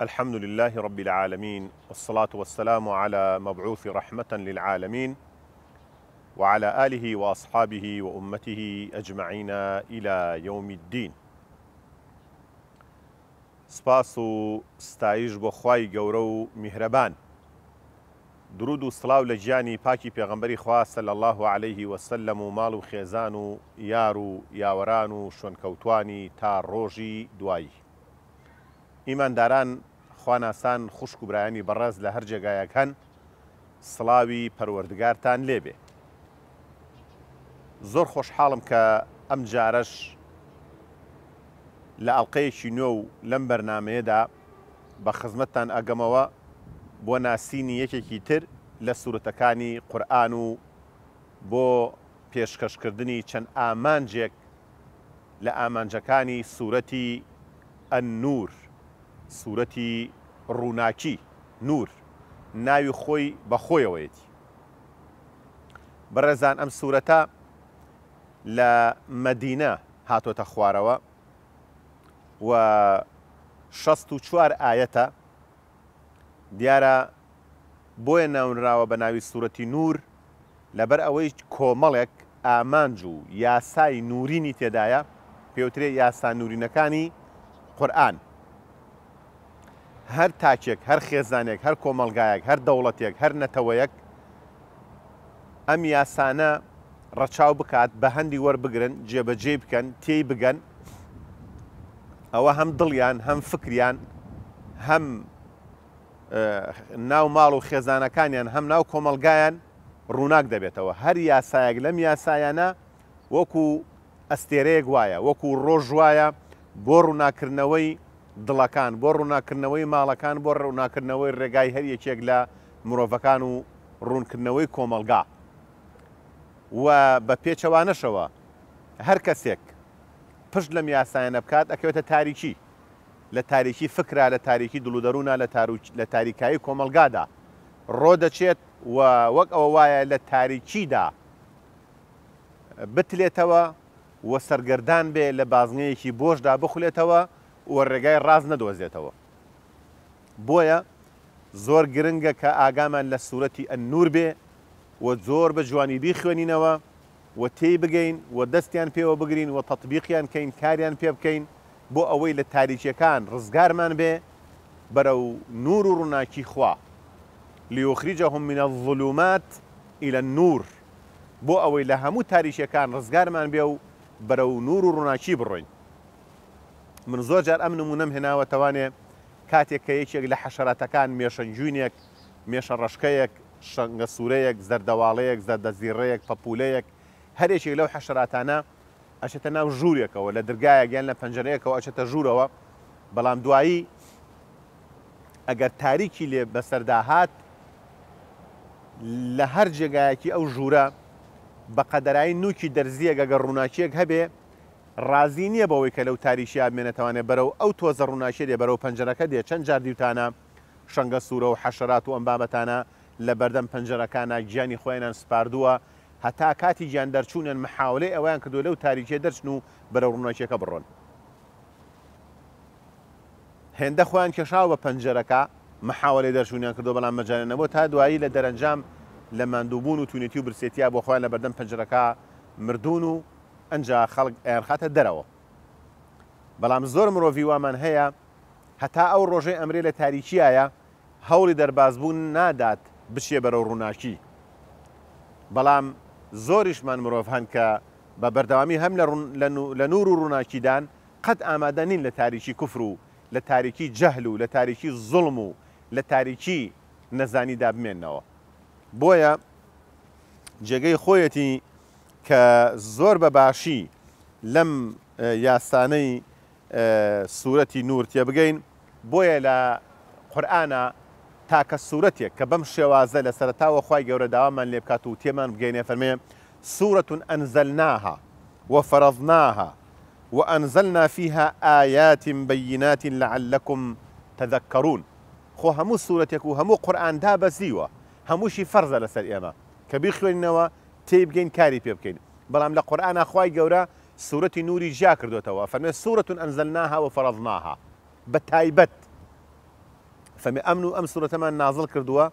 الحمد لله رب العالمين والصلاة والسلام على مبعوث رحمة للعالمين وعلى آله وأصحابه وأمته أجمعين إلى يوم الدين سپاس و ستایش بۆ خوای گەورە و درود و سلااو لە گیانی پاکی پێغەمبەری خواستە لە الله عليه وسلم و ماڵ و خێزان و یار و یاوەران و شوێنکەوتانی تا ڕۆژی دوایی ئیمانداران خواناسان خوشک و برایانی بەڕێز لە هەر جێگایەک هەن سڵاوی پەروەردگارتان لێبێ زۆر خۆشحاڵم کە ئەم جارەش لە ئەڵلقەیەکی نوێ و لەم بەرنمەیەدا بە خزمەتتان ئەگەمەوە بۆ ناسینی یەکێکی تر لە سوورەتەکانی قورآن و بۆ پێشکەشکردنی چەند ئامانجێک لە ئامانجەکانی سوورەتی ئەنور. سوورەتی ڕووناکی نور ناوی خۆی بەخۆیەوەیەتی بەڕێزان ئەم سوورەتە لە مەدینە هاتۆتە خوارەوە و 64 ئاەتە دیارە بۆیە ناونراوە بە ناوی سوورەتی نور لەبەر ئەوەی کۆمەڵێک ئامانج و یاسای نورینی تێدایە پێوترێ یاسا نورینەکانی قورآن هەر تاکێک هەر خێزانێک هەر کۆمەلگایەک هەر دەوڵەتێک هەر نەتەوەیەک ئەم یاسانە ڕەچاو بکات بە هەندی وەربگرن جێبەجێ بکەن تێی بگەن ئەوە هەم دڵیان هەم فکریان هەم ناو ماڵ و خێزانەکانیان هەم ناو کۆمەلگایان ڕووناک دەبێتەوە هەر یاسایەک لەم یاسایانە وەکو ئەستێرەیەک وایە وەکو ڕۆژ وایە بۆ ڕووناکردنەوەی دڵەکان بۆ ڕووناکردنەوەی ماڵەکان بۆ ڕووناکردنەوەی ڕێگای هەر یەکێک لە مرۆڤەکان و ڕوونکردنەوەی کۆمەلگا و بە پێچەوانەشەوە هەر کەسێک پشت لەم یاسایەنە بکات ئەکەوێتە تاریکی لە تاریکی فکرا لە تاریکی دڵودەرونا لە تاریکایی کۆمەلگادا ڕۆدەچێت و وەک ئەوە وایە لە تاریکیدا بتلێتەوە و سەرگردان بێ لە بازنەیەکی بۆشدا بخولێتەوە وەڕێگای ڕاز نەدۆزێتەوە بۆیە زۆر گرنگە کە ئاگامان لە سوورەتی ئەنور بێ و زۆر بە جوانی بیخوێنینەوە و تێی بگەین و دەستیان پێوە بگرین و تطببیقیان کەین کاریان پێ بکەین بۆ ئەوەی لە تاریکیەکان ڕزگارمان بێ بەرەو نور و ڕووناکی خوا لیۆخریجەهم منە ظلومات ئیلە نور بۆ ئەوەی لە هەموو تاریشەکان ڕزگارمان بێ و بەرەو نور و ڕووناکی بڕۆین من زۆر جار ئەم نمونەم هێناوە توانێ کاتێک کە یەکێک لە حەشەراتەکان مێشەنجوونێک مێشە ڕشکەیەک شەنگە سوورەیەک زەردەواڵەیەک زەردەزیڕەیەک پەپولەیەک هەرێکی لەو حەشراتانە ئەچێتە ناو ژوورێکەوە لە دررگایە گیان لە پەنجەرەیەکەوە ئەچێتە ژوورەوە بەڵام دوایی ئەگەر تاریکی لێ بەسەرداهات لە هەر جێگایەکی ئەو ژوورە بە قەدەرایی نوکی دەزیەک ئەگەر ڕووناکیەک هەبێ ڕازی نییە بەوەی کە لەو تاریشیا بمێنێتوانێ بەرەو ئەو تۆزە ڕووناشێری بەرەو پەنجەرەکە دێ چەند جار دیوتانە شەنگە سوورە و حەشرات و ئەم بابەتانە لە بەردەم پەنجەرەکانە گیانی خۆیانان سپاردووە هەتا کاتی گیان دەرچوونن محاولەی ئەویان کردو لەو تاریکێ دەرچن و بەرەو ڕووناکیەکە بڕۆن. هێندە خۆیان کێشاو بە پەنجەرەکە محاولەی دەرچوونیان کردو بەڵام مەجانێنەوە تا دوایی لە دەرەنجام لە مادووبوون و تونێتی و برسێتیا بۆ خۆیان لە بەردەم پەنجەکە مردون و ئەجا خەڵک ئەیان خاتە دەرەوە بەڵام زۆر مرۆڤ وامان هەیە هەتا ئەو ڕۆژێ ئەمرێ لە تاریکیایە هەوڵی دەربازبوون نادات بشێ بەرەو ڕووناکی بەڵام زۆریشمان مرۆڤ هەن کە بە بەردەوامی هەم لە نور و ڕووناکیدان قەت ئامادە نین لە تاریکی کوفر و لە تاریکی جەهل و لە تاریکی زڵم و لە تاریکی نەزانی دابمێنەوە بۆیە جێگەی خۆیەتی کە زۆر بەباشی لەم اه، یاسانەی اه، سوورەتی نورتیە بگەین بۆیە لە قورآە تاکە سوورەتێک کە بەم شێوازە لە سەرتاوە خی گەورە داوامان لێ بکات و تێمان بگەینێ فەرمێ سوورەتون ئەنزەلناها و وأنزلنا فيها آيات بينات لعلكم تذكرون خو همو سورتك و همو قرآن دا بزيوة هموشي فرزة لسر إيما كبيخلو إنوا تێی بگەین کاری پێ بکەین بەڵام لە قورآە خی گەورە سوورەتی نووری ژا کردوێتەوە فەرمێ سوورەتون ئەنزەلناها و فەرەڵناها بە تایبەت فەمێ ئەمن و ئەم سوورەتەمان نازل کردووە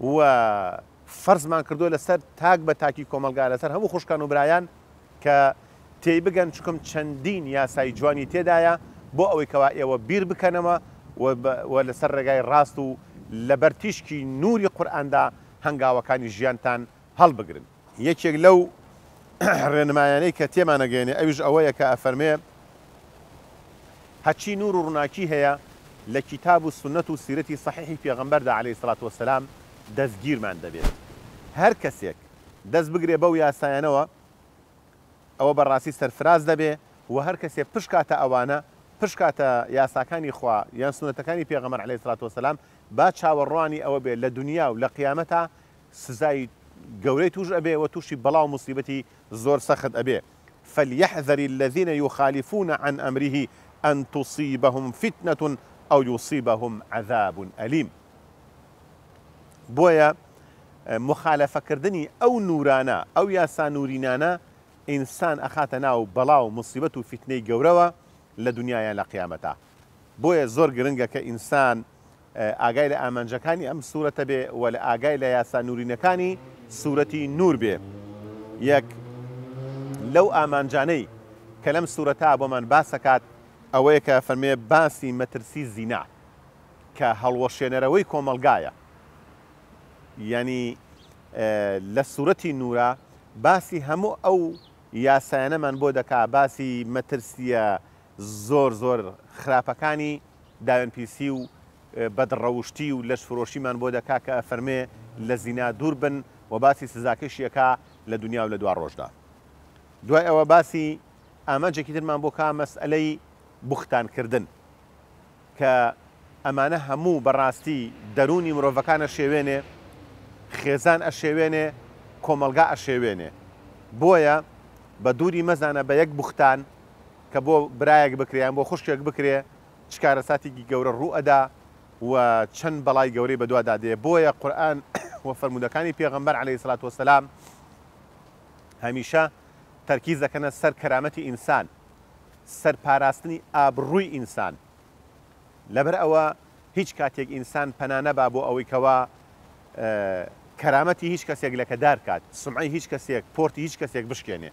و فەرزمان کردووە لەسەر تاک بە تاکی کۆمەلگا لەسەر هەموو خوشکان و برایان کە تێی بگەن چکم چەندین یاسای جوانی تێدایە بۆ ئەوەی کەوا ئێوە بیر بکەنەوە و لەسەر ڕێگای ڕاست و لە بەرتیشکی نووری قورئاندا هەنگاوەکانی ژیانتان هەڵبگرن. یەکێک لەو ڕێنمایانەی کە تێمانەگەێنێ ئەویش ئەوەیە کە ئەفەرمێ هەچی نور و ڕووناکی هەیە لە کتاب و سنت و سیرەتی صحیحی پێغمبەردا عليه سلات وسلام دەستگیرمان دەبێت هەر کەسێک دەست بگرێ بەو یاسایانەوە ئەوە بەڕاستی سەرفراز دەبێ و هەر کەسێ پشکاتە ئەوانە پشکاتە یاساکانی خوا یان سنتەکانی پێغەمەر عليه سلات وسلام با چاوەڕوانی ئەوە بێت لە دنیا و لە قیامەتە سزای گەورەی توج أبي وتوشي بلا مصیبەتی زور سخد أبي فليحذر الذين يخالفون عن أمره أن تصيبهم فتنة أو يصيبهم عذاب أليم بويا مخالفة كردني أو نورانا أو ياسا نورينانا إنسان أخاتنا بەڵاو مصیبەت و فیتنەی گەورەوە لە دنیایان لە قیامەتا بۆیە زۆر گرنگە کە ئینسان ئاگای آه، لە ئامانجەکانی ئەم سوورەتە بێ و لە ئاگای سوورەتی نور بێ یەک لەو ئامانجانەی کە لەم سوورەتا بۆمان باسەکات ئەوەیە کە فەرمێ باسی مەترسی زینا کە هەڵوەشێنەرەوەی کۆمەلگایە ینی لە سوورەتی نورە باسی هەموو ئەو یاسایەنەمان بۆ دەکا باسی مەترسیە زۆر زۆر خراپەکانی داونپیسی و بەدڕەوشتی و لەش فرۆشیمان بۆ دەکا کە ئەفەرمێ لە زینا دوور بن و باسی سزاکەشیەکە لە دنیا و لە دوا ڕۆژدا دوای ئەوە باسی ئامانجێکی ترمان بۆ کا مەسئلەی بختانکردن کە ئەمانە هەموو بەڕاستی دەرونی مرۆڤەکانە شێوێنێ خێزان ئەشێوێنێ کۆمەلگا ئەشێوێنێ بۆیە بە دووری مەزانە بە یەک بختان کە بۆ برایەک بکریان بۆ خوشکێک بکرێ چکارە ساتێکی گەورە ڕوو ئەدا و چەند بەڵای گەورەی بەدووادادێ بۆیە قورآن و فرمودەکانی پێغمبەر عليه سلات وسلام هەمیشە تەرکیز دەکەنە سەر کەرامەتی ئینسان سەر پاراستنی ئابڕووی ئینسان لەبەر ئەوە هیچ کاتێک ئینسان پەنانەبا بۆ ئەوەی کەوا کەرامەتی هیچ کەسێک لەکەدار کات سمعی هیچ کەسێک پۆرتی هیچ کەسێک بشکێنێ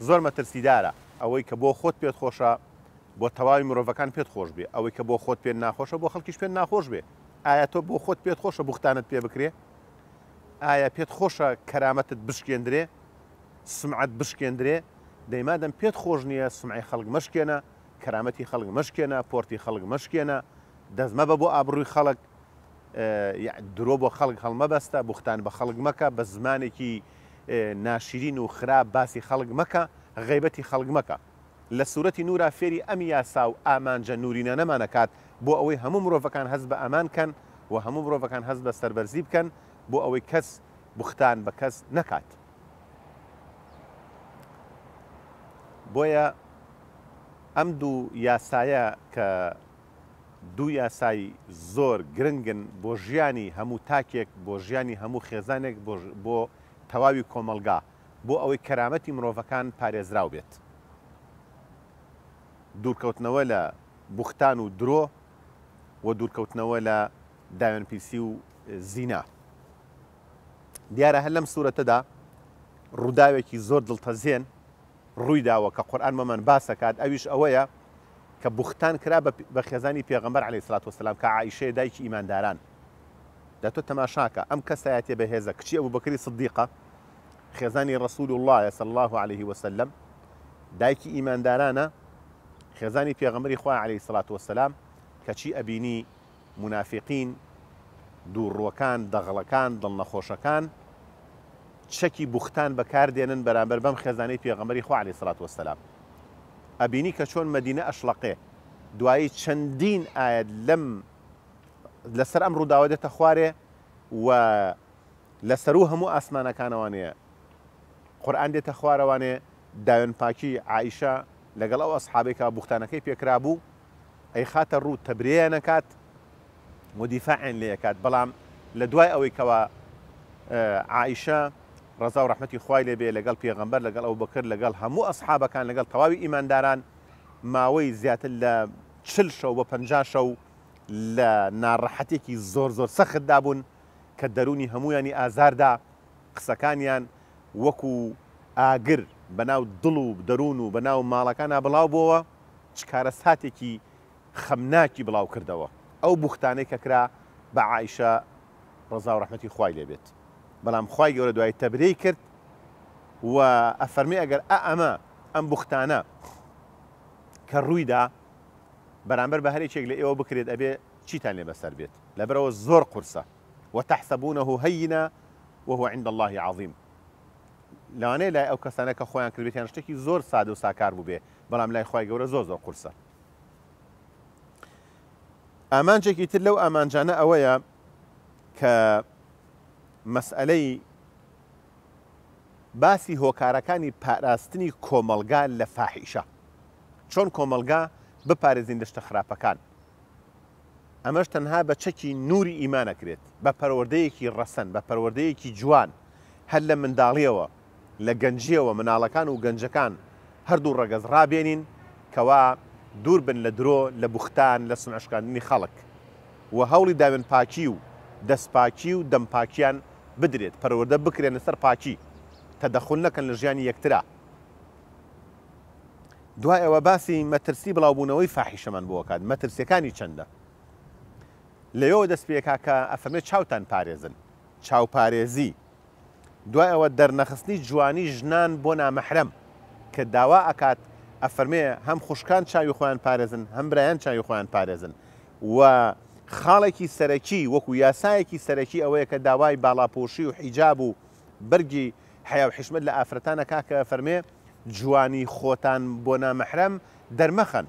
زۆر مەترسیدارە ئەوەی کە بۆ خۆت پێت خۆشە بۆ تەواوی مرۆڤەکان پێت خۆش بێ ئەوەی کە بۆ خۆت پێ ناخۆشە بۆ خەڵکیش پێ ناخۆش بێ ئایا تۆ بۆ خۆت پێت خۆشە بختانت پێ بکرێ ئایا پێت خۆشە کەرامەتت بشکێندرێ سمعەت بشکێندرێ دەیمادەم پێت خۆش نییە سمعی خەڵک مشکێنە کەرامەتی خەڵک مشکێنە پۆرتی خەڵک مشکێنە دەزمە بە بۆ ئابرووی خەڵک درۆ بۆ خەڵک هەڵمەبەستە بختان بە خەڵک مەکە بە زمانێکی ناشرین و خراپ باسی خەڵک مەکە غیبەتی خەڵک مەکە لە سوورەتی نورا فێری ئەمی یاسا و ئامانجە نورینە نەمانەکات بۆ ئەوەی هەموو مرۆڤەکان هەز بە ئامانکەن و هەموو مرۆڤەکان هەز بە سەربەرزی بکەن بۆ ئەوەی کەس بختان بە کەس نەکات. بۆیە ئەم دوو یاسایە کە دوو یاسایی زۆر گرنگن بۆ ژیانی هەموو تاکێک بۆ ژیانی هەموو خێزانێک بۆ تەواوی کۆمەلگا بۆ ئەوەی کەرامەتی مرۆڤەکان پارێزراو بێت. دوورکەوتنەوە لە بختان و درۆ و دوورکەوتنەوە لە داوێنپیسی و زینا. دا دیارە هەر لەم سوورەتەدا ڕووداوێکی زۆر دڵتەزێن ڕوویداوە کە قورآن مەمەەن باسەکات ئەویش ئەوەیە کە بختان کرا بە خێزانی پێغمبەر علی سلات وسلام کە عیشەیە دایکی ئیمانداران دەتۆ ام ئەم کەسایەتێ بەهێزە کچی ابو بکری صدیقە خێزانی رسول الله صلی الله عليه وسلم دایکی ئیماندارانە خێزانی پێغمبری خوا عليه سلات وسلام کەچی ئەبینی منافقین دووڕوەکان دەغڵەکان دڵنەخۆشەکان چەکی بوختان بەکاردێنن بەرامبەر بەم خێزانەی پێغەمەری خوعالی سرات وەسەلام ئەبینی کە چۆن مەدینە ئەشلقێ دوایی چەندین ئاەت لەم لەسەر ئەم ڕووداوە دێتە خوارێ و لەسەر و هەموو ئاسمانەکانەوانەیە قورآان دێتە خوارەوانێ داوێن پاکی عیشە لەگەڵ ئەو ئەسحابێکا بوختانەکەی پێکرا بوو ئەی خاتە ڕوو تەبرەیە نەکات مدیفاعیان لێ ئەکات بەڵام لە دوای ئەوەی کەەوە عیشە ڕزا و ڕحمەتی خوای لێ بێ لەگەڵ پێغمبەر لەگەڵ ئەو بکرد لەگەڵ هەموو ئەسحابەکان لەگەڵ تەواوی ئیمانداران ماوەی زیاتر لە چل شەو بە پ شەو لە ناڕەحەتێکی زۆر زۆر سەختدا بوون کە دەرونی هەمویانی ئازاردا قسەکانیان وەکو ئاگر بەناو دڵ و دەروون و بەناو ماڵەکانە بڵاو بووە چکارە ساتێکی خەمناکی بڵاو کردەوە ئەو بوختانەی کە کرا بە عیشە ڕزا و ڕحمەتی خوای لێبێت بەڵام خی گەورە دوای تەبرەی کرد و ئەفەرمی ئەگەر ئە ئەمە ئەم بوختانە کە ڕوویدا بەرامبەر بە هەرێکێک لە ئێوە بکرێت ئەبێ چیتان لێ بەسەر بێت لەبەرەوە زۆر قورسە وتەحسەبوونەه هەینە وهو عند الله عظیم لەوانەیە لای ئەو کەسانە کە خۆیان کردێتیان شتێکی زۆر ساده و ساکار بوو بێ بەڵام لای خی گەورە زۆر زۆر قورسە ئامانجێکی تر لەو ئامانجانە ئەوەیە کە مەسئلەی باسی هۆکارەکانی پاراستنی کۆمەلگا لە فاحیشە چۆن کۆمەلگا بپارێزین دەشتە خراپەکان ئەمەش تەنها بە چەکی نوری ئیمانەکرێت بە پەروەردەیەکی ڕەسەن بە پەروەردەیەکی جوان هەر لە منداڵیەوە لە گەنجیەوە مناڵەکان و گەنجەکان هەردوو ڕەگەز ڕابێنین کەوا دوور بن لە درۆ لە بوختان لە سنعشکاندنی خەڵک و هەوڵی داوێن پاکی و دەستپاکی و دەمپاکیان بدرێت پەروەدە بکرێنە سەر پاکی تەدەخون نەکەن لە ژیانی یەکترا دوای ئەوە باسی مەترسی بڵاوبوونەوەی فاحیشەمان بۆکات مەترسیەکانی چەندە لەوە دەستپێکا کە ئەفەرمێت چاوتان پارێزن چاوپارێزی دوای ئەوە دەرنەخستنی جوانی ژنان بۆ نامەحرەم کە داوا ئەکات ئەفەرمەیە هەم خوشکان چاوی خۆیان پارێزن هەم برایان چاوی خۆیان پارێزن و خاڵێکی سەرەکی وەکو یاسایەکی سەرەکی ئەوەیە کە داوای باڵاپۆشی و حیجاب و بەرگی حیا و حشمت لە ئافرەتانە کاکە فەرمێ جوانی خۆتان بۆ نامەحرەم دەرمەخەن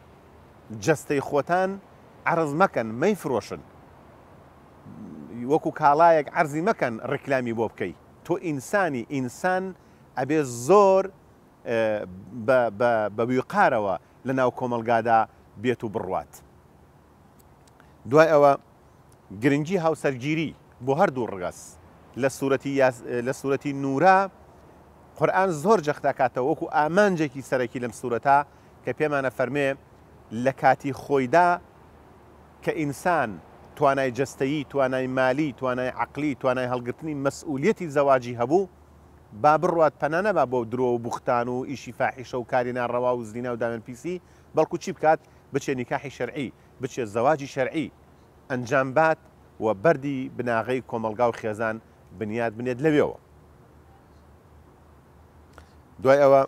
جستەی خۆتان عرض مەکەن مەی فرۆشن وەکو کاڵایەک عرضی مەکەن ڕکلامی بۆ بکەی تۆ ئینسانی ئینسان ئەبێ زۆر بە ویقارەوە لە ناو کۆمەلگادا بێت و بڕوات. دوای ئەوە گرنگی هاوسەرگیری بۆ هەردوو ڕگەس لە سوورەتی نورا قورآن زۆر جەختاکاتەوە وەکو ئامانجێکی سەرەکی لەم سوورەتا کە پێمانە فەرمێ لە کاتی خۆیدا کە ئینسان توانای جستایی توانای مالی توانای عقلی توانای هەڵگرتنی مەسئولەتی زەواجی هەبوو با بڕات پەنانە با بۆ درۆ و بختان و ئیشی فاحیشە و کاری ناڕەوا و زینا و دامن پیسی بەڵکو چی بکات بچێ نیکاحی شەرعی بچێت زەواجی شەرعی ئەنجام بات و بەری بناغی کۆمەلگا و خێزان بنیاد بنێت لەوێەوە دوای ئەوە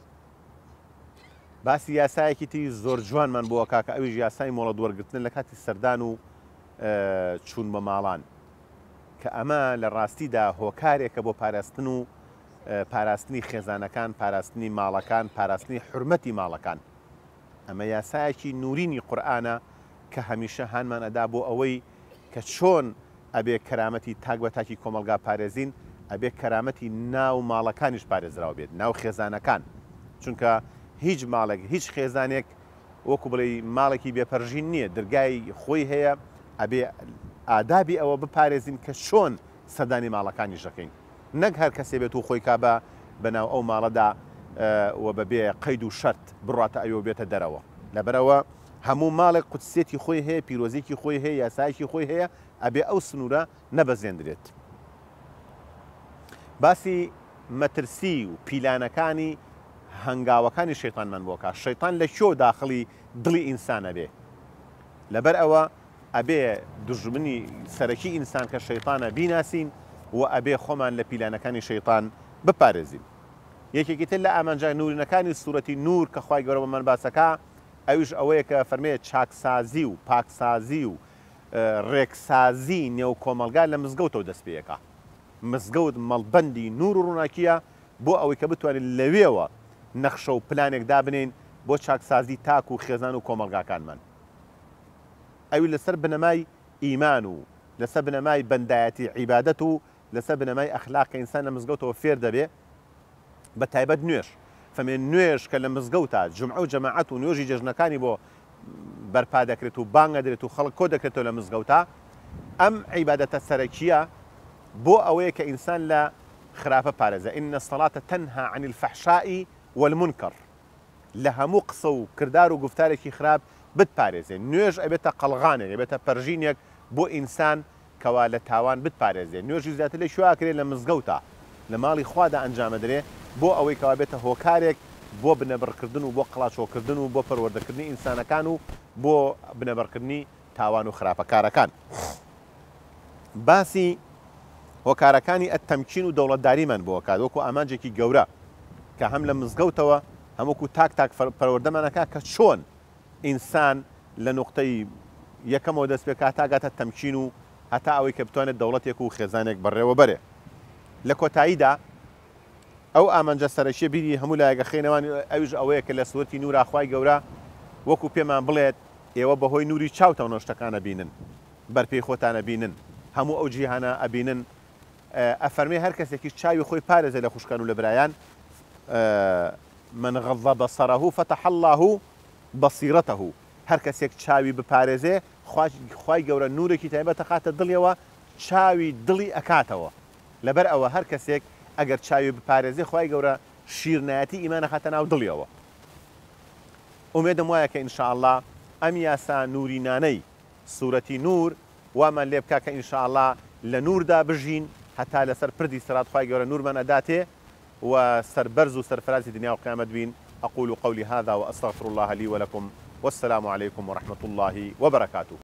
باسی یاسایەکی تی زۆر جوانمان بووە کاکە ئەوی یاسای مۆڵە دووەرگتن لە کاتی سەردان و چوون بە ماڵان کە ئەمە لە ڕاستیدا هۆکارێکە بۆ پاراستن و پاراستنی خێزانەکان پاراستنی ماڵەکان پاراستنی حرمەتی ماڵەکان ئەمە یاسایەکی نورینی قورآە کە هەمیشە هاانمان ئەدا بۆ ئەوەی کە چۆن ئەبێ کەرامەتی تاگوەتاکی کۆمەلگا پارێزین ئەبێ کەرامەتی ناو ماڵەکانیش پارێزراو بێت ناو خێزانەکان چونکە هیچ ماڵێک هیچ خێزانێک وەکو بڵێ ماڵێکی بێپەرژین نییە دەرگای خۆی هەیە ئەبێ ئادابی ئەوە بپارێزین کە چۆن سەدانی ماڵەکانی ژەکەین نەک هەر کەسێ بێت و خۆی کابە بەناو ئەو ماڵەدا بەبێ قەید و شەرت بڕاتە ئەوە بێتە دەرەوە لەبەرەوە هەموو ماڵێک قوتسێتی خۆی هەیە پیرۆزیکی خۆی هەیە یاسایکی خۆی هەیە ئەبێ ئەو سنوورە نەبەزێندرێت. باسی مەترسی و پیلانەکانی هەنگاوەکانی شێتانمان بۆکە شەیتان لە کۆ داخلی دڵی ئینسانە بێ لەبەر ئەوە ئەبێ دژمنی سەرەکی ئینسان کە شەیتانە بیناسیین و ئەبێ خۆمان لە پیلانەکانی شەیطان بپارێزیم یەکێکی تر لە ئامانجای نورینەکانی سوورەتی نور کە خی گەۆرە من باسەکە ئەویش ئەوەیە کە فەرمێ چاکسازی و پاکسازی و ڕێکسازی نێو کۆمەلگا لە مزگەوتەوە دەستپێەکە مزگەوت مەڵبندی نور و ڕووناکیە بۆ ئەوەی کە بتوانین لەوێەوە نەخشە و پلانێک دابنین بۆ چاکسازی تاک و خێزان و کۆمەلگاکانمان ئەوی لەسەر بنەمای ئیمان و لەسەر بنەمای بەندایەتی عیبادەت و لسبب نمای اخلاق انسان مزگوت و فیر دبی بتهای بد نیش فمن نیش که لمزگوت لە جمع و جماعت و نیوجی نوێژی جێژنەکانی بۆ بەرپا دەکرێت و بانگە دەرێت و خەڵک کۆ دەکرێتەوە لە مزگەوتا ئەم عیبادەتە سەرەکیە بۆ ئەوەیە کە انسان ل خراب پارزه این صلاة تنها عن الفحشاء والمنکر لە هەموو قسە و کردار و خراب بد پارزه نیوج ئەبێتە قەلغانێک ئەبێتە پرچینیک بۆ انسان کەوا لە تاوان بتپارێزێ نوێژی زیاتر لە شوواکرێت لە مزگەوتە لە ماڵی خوادا ئەنجامەدرێ بۆ ئەوەی کەوا بێتە هۆکارێک بۆ بنەبڕکردن و بۆ قڵاچۆکردن و بۆ پەروەردەکردنی ئینسانەکان و بۆ بنەبەرکردنی تاوان و خراپەکارەکان. باسی هۆکارەکانی ئەتەمچین و دەوڵەتداریمان بۆ کات وەکو ئامانجێکی گەورە کە هەم لە مزگەوتەوە هەمووکو تاک تاک پەروەردەمانەکە کە چۆن ئینسان لە نقطەی یەکەمەوە دەست پێ کاتاگاتە تەمچین و هەتا ئەوەی کە بتوانێت دەوڵەتێک و خێزانێک بڕێوە بەرێ لە کۆتاییدا ئەو ئامانجە سەرشیە بیری هەموو لایەگە خێنەوان ئەوش ئەوەیە کە لە سوەتی نوراخوای گەورە وەکو پێمان بڵێت ئێوە بەهۆی نوری چاوتەوە نۆشتەکانە بینن بەرپی خۆتانە بینن هەموو ئەو جیهانە ئەبینن ئەفەرمی هەر کەسێکی چاوی خۆی پارێزە لە خوشکان و لە برایان من غەڵە بە سەرەه فتەحله بەسیرەتەه هەر کەسێک چاوی بپارێزێ خی گەورە نورێکی تایبەتە خاتە دڵیەوە چاوی دڵی ئەکاتەوە لەبەر ئەوە هەر کەسێک ئەگەر چاوی بپارێزی خی گەورە شیرنایەتی ئیمانە خاتە ناو دڵیەوە ئومێدم وایە کە ئینشاءله ئەم یاسا نورینانەی سوورەتی نور وامان لێ بک کە ئینشاءله لە نوردا بژین هەتا لەسەر پردی سرات خی گەورە نورمەەداتێ و سربەرز و سەرفرازی دنیا و قیامەت بین أقول قولي هذا وأستغفر الله لي ولكم والسلام عليكم ورحمة الله وبركاته